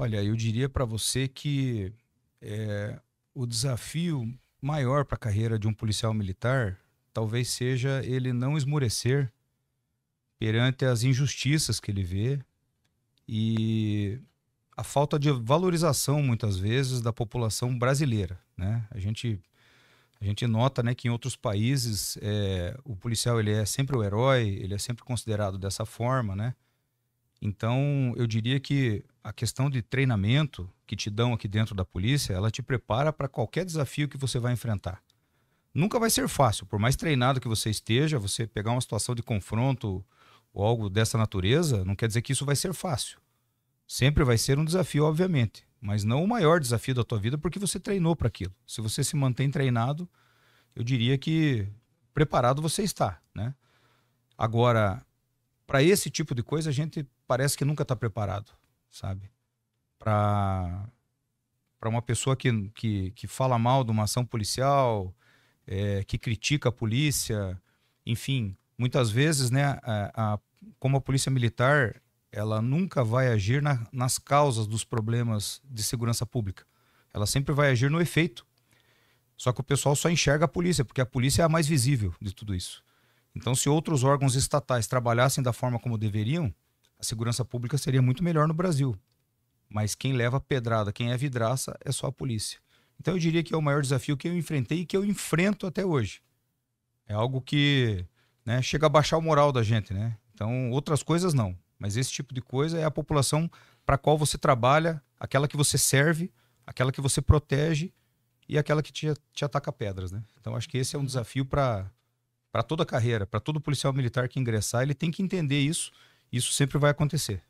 Olha, eu diria para você que é, o desafio maior para a carreira de um policial militar talvez seja ele não esmorecer perante as injustiças que ele vê e a falta de valorização muitas vezes da população brasileira, né? A gente a gente nota, né, que em outros países é, o policial ele é sempre o herói, ele é sempre considerado dessa forma, né? Então, eu diria que a questão de treinamento que te dão aqui dentro da polícia, ela te prepara para qualquer desafio que você vai enfrentar. Nunca vai ser fácil, por mais treinado que você esteja, você pegar uma situação de confronto ou algo dessa natureza, não quer dizer que isso vai ser fácil. Sempre vai ser um desafio, obviamente, mas não o maior desafio da tua vida porque você treinou para aquilo. Se você se mantém treinado, eu diria que preparado você está, né? Agora, para esse tipo de coisa, a gente parece que nunca está preparado, sabe? Para uma pessoa que, que, que fala mal de uma ação policial, é, que critica a polícia, enfim, muitas vezes, né, a, a, como a polícia militar, ela nunca vai agir na, nas causas dos problemas de segurança pública. Ela sempre vai agir no efeito. Só que o pessoal só enxerga a polícia, porque a polícia é a mais visível de tudo isso. Então, se outros órgãos estatais trabalhassem da forma como deveriam, a segurança pública seria muito melhor no Brasil. Mas quem leva pedrada, quem é vidraça, é só a polícia. Então eu diria que é o maior desafio que eu enfrentei e que eu enfrento até hoje. É algo que né, chega a baixar o moral da gente, né? Então, outras coisas não. Mas esse tipo de coisa é a população para a qual você trabalha, aquela que você serve, aquela que você protege e aquela que te, te ataca pedras, né? Então, acho que esse é um desafio para toda a carreira, para todo policial militar que ingressar. Ele tem que entender isso isso sempre vai acontecer.